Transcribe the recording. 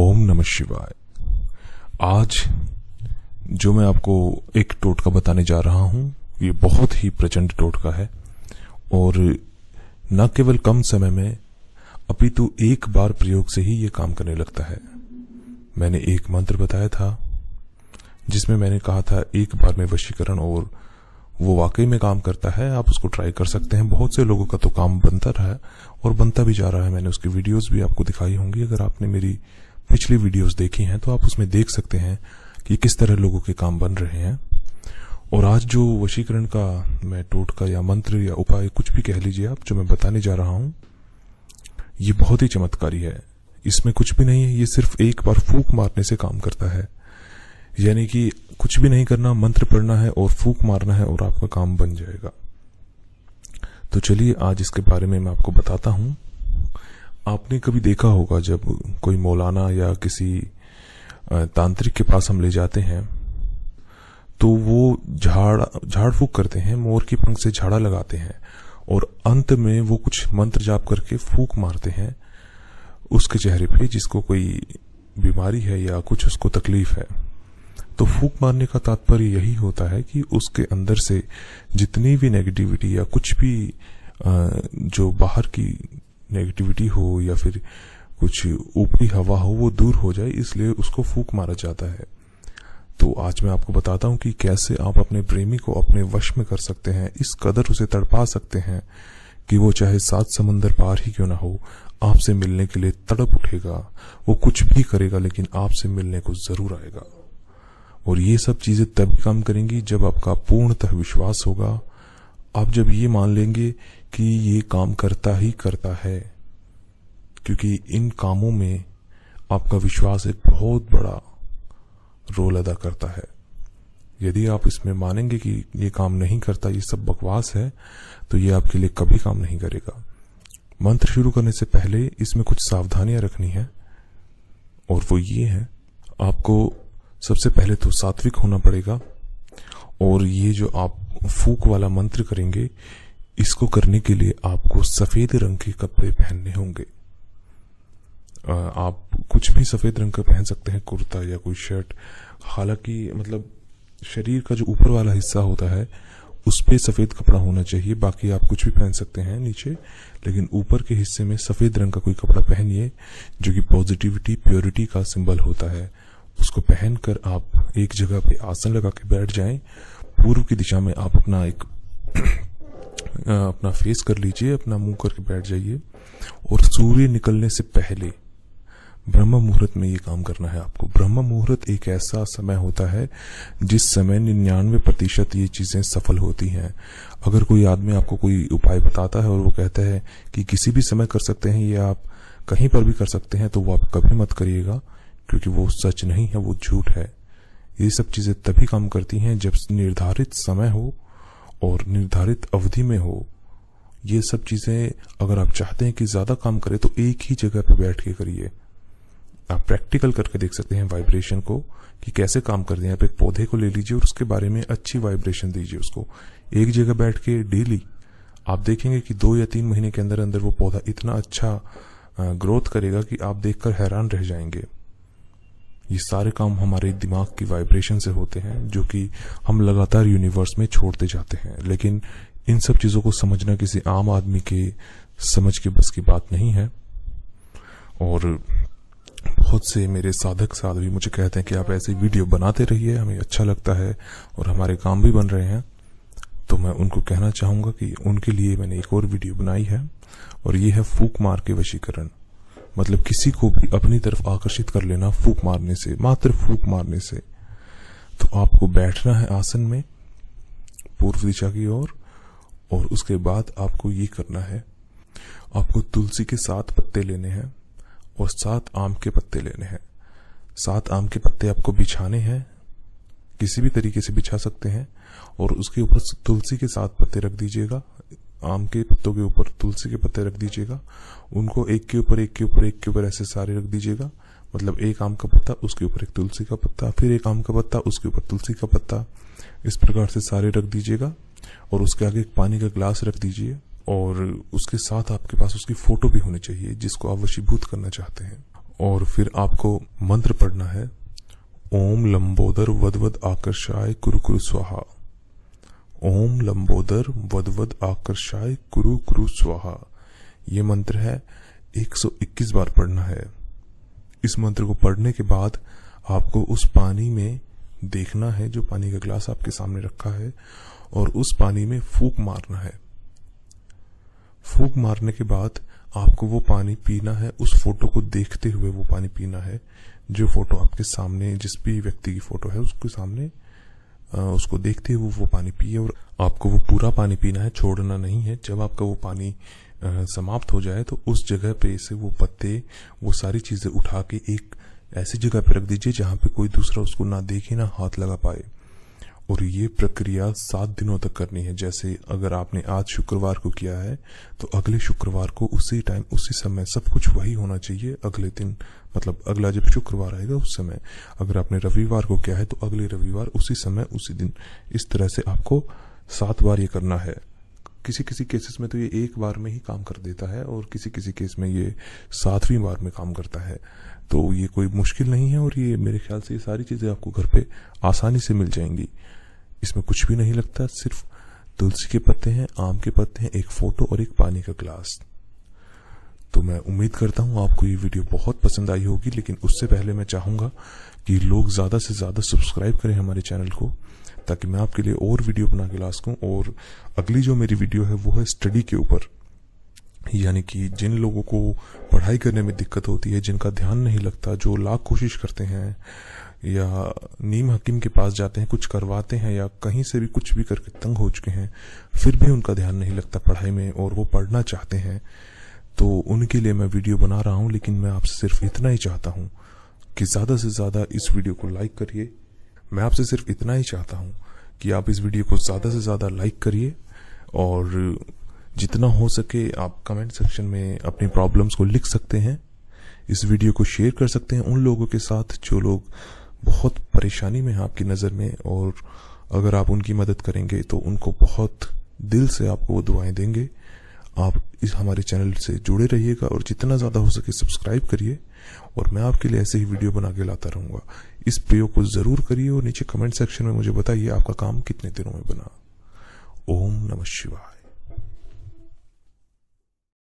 ओम नमः शिवाय आज जो मैं आपको एक टोटका बताने जा रहा हूं ये बहुत ही प्रचंड टोटका है और न केवल कम समय में अपितु एक बार प्रयोग से ही ये काम करने लगता है मैंने एक मंत्र बताया था जिसमें मैंने कहा था एक बार में वशीकरण और वो वाकई में काम करता है आप उसको ट्राई कर सकते हैं बहुत से लोगों का तो काम बनता रहा है और बनता भी जा रहा है मैंने उसकी वीडियोस भी आपको दिखाई होंगी अगर आपने मेरी पिछली वीडियोस देखी हैं तो आप उसमें देख सकते हैं कि किस तरह लोगों के काम बन रहे हैं और आज जो वशीकरण का मैं टोटका या मंत्र या उपाय कुछ भी कह लीजिए आप जो मैं बताने जा रहा हूं ये बहुत ही चमत्कारी है इसमें कुछ भी नहीं है ये सिर्फ एक बार फूक मारने से काम करता है यानी कि कुछ भी नहीं करना मंत्र पढ़ना है और फूक मारना है और आपका काम बन जाएगा तो चलिए आज इसके बारे में मैं आपको बताता हूँ आपने कभी देखा होगा जब कोई मौलाना या किसी तांत्रिक के पास हम ले जाते हैं तो वो झाड़ झाड़ फूक करते हैं मोर की पंख से झाड़ा लगाते हैं और अंत में वो कुछ मंत्र जाप करके फूक मारते हैं उसके चेहरे पे जिसको कोई बीमारी है या कुछ उसको तकलीफ है तो फूक मारने का तात्पर्य यही होता है कि उसके अंदर से जितनी भी नेगेटिविटी या कुछ भी जो बाहर की नेगेटिविटी हो या फिर कुछ ऊपरी हवा हो वो दूर हो जाए इसलिए उसको फूक मारा जाता है तो आज मैं आपको बताता हूँ कि कैसे आप अपने प्रेमी को अपने वश में कर सकते हैं इस कदर उसे तड़पा सकते हैं कि वो चाहे सात समंदर पार ही क्यों ना हो आपसे मिलने के लिए तड़प उठेगा वो कुछ भी करेगा लेकिन आपसे मिलने को जरूर आएगा और ये सब चीजें तभी काम करेंगी जब आपका पूर्णतः विश्वास होगा आप जब ये मान लेंगे कि ये काम करता ही करता है क्योंकि इन कामों में आपका विश्वास एक बहुत बड़ा रोल अदा करता है यदि आप इसमें मानेंगे कि ये काम नहीं करता ये सब बकवास है तो ये आपके लिए कभी काम नहीं करेगा मंत्र शुरू करने से पहले इसमें कुछ सावधानियां रखनी है और वो ये है आपको सबसे पहले तो सात्विक होना पड़ेगा और ये जो आप फूक वाला मंत्र करेंगे इसको करने के लिए आपको सफेद रंग के कपड़े पहनने होंगे आप कुछ भी सफेद रंग का पहन सकते हैं कुर्ता या कोई शर्ट हालांकि मतलब शरीर का जो ऊपर वाला हिस्सा होता है उस पर सफ़ेद कपड़ा होना चाहिए बाकी आप कुछ भी पहन सकते हैं नीचे लेकिन ऊपर के हिस्से में सफ़ेद रंग का कोई कपड़ा पहनिए जो कि पॉजिटिविटी प्योरिटी का सिंबल होता है उसको पहनकर आप एक जगह पे आसन लगा के बैठ जाएं पूर्व की दिशा में आप अपना एक अपना फेस कर लीजिए अपना मुंह करके बैठ जाइए और सूर्य निकलने से पहले ब्रह्म मुहूर्त में ये काम करना है आपको ब्रह्म मुहूर्त एक ऐसा समय होता है जिस समय निन्यानवे प्रतिशत ये चीज़ें सफल होती हैं अगर कोई आदमी आपको कोई उपाय बताता है और वो कहता है कि किसी भी समय कर सकते हैं ये आप कहीं पर भी कर सकते हैं तो वो आप कभी मत करिएगा क्योंकि वो सच नहीं है वो झूठ है ये सब चीजें तभी काम करती हैं जब निर्धारित समय हो और निर्धारित अवधि में हो ये सब चीजें अगर आप चाहते हैं कि ज्यादा काम करें तो एक ही जगह पर बैठ के करिए आप प्रैक्टिकल करके देख सकते हैं वाइब्रेशन को कि कैसे काम करते हैं आप एक पौधे को ले लीजिए और उसके बारे में अच्छी वाइब्रेशन दीजिए उसको एक जगह बैठ के डेली आप देखेंगे कि दो या तीन महीने के अंदर अंदर वो पौधा इतना अच्छा ग्रोथ करेगा कि आप देखकर हैरान रह जाएंगे ये सारे काम हमारे दिमाग की वाइब्रेशन से होते हैं जो कि हम लगातार यूनिवर्स में छोड़ते जाते हैं लेकिन इन सब चीज़ों को समझना किसी आम आदमी के समझ के बस की बात नहीं है और बहुत से मेरे साधक साधवी मुझे कहते हैं कि आप ऐसे वीडियो बनाते रहिए हमें अच्छा लगता है और हमारे काम भी बन रहे हैं तो मैं उनको कहना चाहूँगा कि उनके लिए मैंने एक और वीडियो बनाई है और ये है फूक मार के वशीकरण मतलब किसी को भी अपनी तरफ आकर्षित कर लेना फूक मारने से मात्र फूक मारने से तो आपको बैठना है आसन में पूर्व दिशा की ओर और, उसके बाद आपको ये करना है आपको तुलसी के सात पत्ते लेने हैं और सात आम के पत्ते लेने हैं सात आम के पत्ते आपको बिछाने हैं किसी भी तरीके से बिछा सकते हैं और उसके ऊपर तुलसी के साथ पत्ते रख दीजिएगा आम के पत्तों के ऊपर तुलसी के पत्ते रख दीजिएगा उनको एक के ऊपर एक के ऊपर एक के ऊपर ऐसे सारे रख दीजिएगा मतलब एक आम का पत्ता उसके ऊपर एक तुलसी का पत्ता फिर एक आम का पत्ता उसके ऊपर तुलसी का पत्ता इस प्रकार से सारे रख दीजिएगा और उसके आगे एक पानी का ग्लास रख दीजिए और उसके साथ आपके पास उसकी फोटो भी होनी चाहिए जिसको आप वशीभूत करना चाहते हैं और फिर आपको मंत्र पढ़ना है ओम लंबोदर वद आकर्षाय कुरुकुरु स्वाहा ओम लंबोदर वदवद आकर्षाय कुरु कुरु स्वाहा ये मंत्र है 121 बार पढ़ना है इस मंत्र को पढ़ने के बाद आपको उस पानी में देखना है जो पानी का ग्लास आपके सामने रखा है और उस पानी में फूक मारना है फूक मारने के बाद आपको वो पानी पीना है उस फोटो को देखते हुए वो पानी पीना है जो फोटो आपके सामने जिस भी व्यक्ति की फोटो है उसके सामने उसको देखते हुए वो पानी पिए और आपको वो पूरा पानी पीना है छोड़ना नहीं है जब आपका वो पानी समाप्त हो जाए तो उस जगह पे से वो पत्ते वो सारी चीज़ें उठा के एक ऐसी जगह पे रख दीजिए जहाँ पे कोई दूसरा उसको ना देखे ना हाथ लगा पाए और ये प्रक्रिया सात दिनों तक करनी है जैसे अगर आपने आज शुक्रवार को किया है तो अगले शुक्रवार को उसी टाइम उसी समय सब कुछ वही होना चाहिए अगले दिन मतलब अगला जब शुक्रवार आएगा उस समय अगर आपने रविवार को किया है तो अगले रविवार उसी समय उसी दिन इस तरह से आपको सात बार ये करना है किसी किसी केसेस में तो ये एक बार में ही काम कर देता है और किसी किसी केस में ये सातवीं बार में काम करता है तो ये कोई मुश्किल नहीं है और ये मेरे ख्याल से ये सारी चीज़ें आपको घर पे आसानी से मिल जाएंगी इसमें कुछ भी नहीं लगता सिर्फ तुलसी के पत्ते हैं आम के पत्ते हैं एक फोटो और एक पानी का ग्लास तो मैं उम्मीद करता हूँ आपको ये वीडियो बहुत पसंद आई होगी लेकिन उससे पहले मैं चाहूंगा कि लोग ज़्यादा से ज़्यादा सब्सक्राइब करें हमारे चैनल को ताकि मैं आपके लिए और वीडियो बना के ला सकूं और अगली जो मेरी वीडियो है वो है स्टडी के ऊपर यानी कि जिन लोगों को पढ़ाई करने में दिक्कत होती है जिनका ध्यान नहीं लगता जो लाख कोशिश करते हैं या नीम हकीम के पास जाते हैं कुछ करवाते हैं या कहीं से भी कुछ भी करके तंग हो चुके हैं फिर भी उनका ध्यान नहीं लगता पढ़ाई में और वो पढ़ना चाहते हैं तो उनके लिए मैं वीडियो बना रहा हूँ लेकिन मैं आपसे सिर्फ इतना ही चाहता हूँ कि ज़्यादा से ज़्यादा इस वीडियो को लाइक करिए मैं आपसे सिर्फ इतना ही चाहता हूँ कि आप इस वीडियो को ज़्यादा से ज़्यादा लाइक करिए और जितना हो सके आप कमेंट सेक्शन में अपनी प्रॉब्लम्स को लिख सकते हैं इस वीडियो को शेयर कर सकते हैं उन लोगों के साथ जो लोग बहुत परेशानी में है आपकी नज़र में और अगर आप उनकी मदद करेंगे तो उनको बहुत दिल से आपको वो दुआएं देंगे आप इस हमारे चैनल से जुड़े रहिएगा और जितना ज़्यादा हो सके सब्सक्राइब करिए और मैं आपके लिए ऐसे ही वीडियो बना के लाता रहूँगा इस प्रयोग को ज़रूर करिए और नीचे कमेंट सेक्शन में मुझे बताइए आपका काम कितने दिनों में बना ओम नमः शिवाय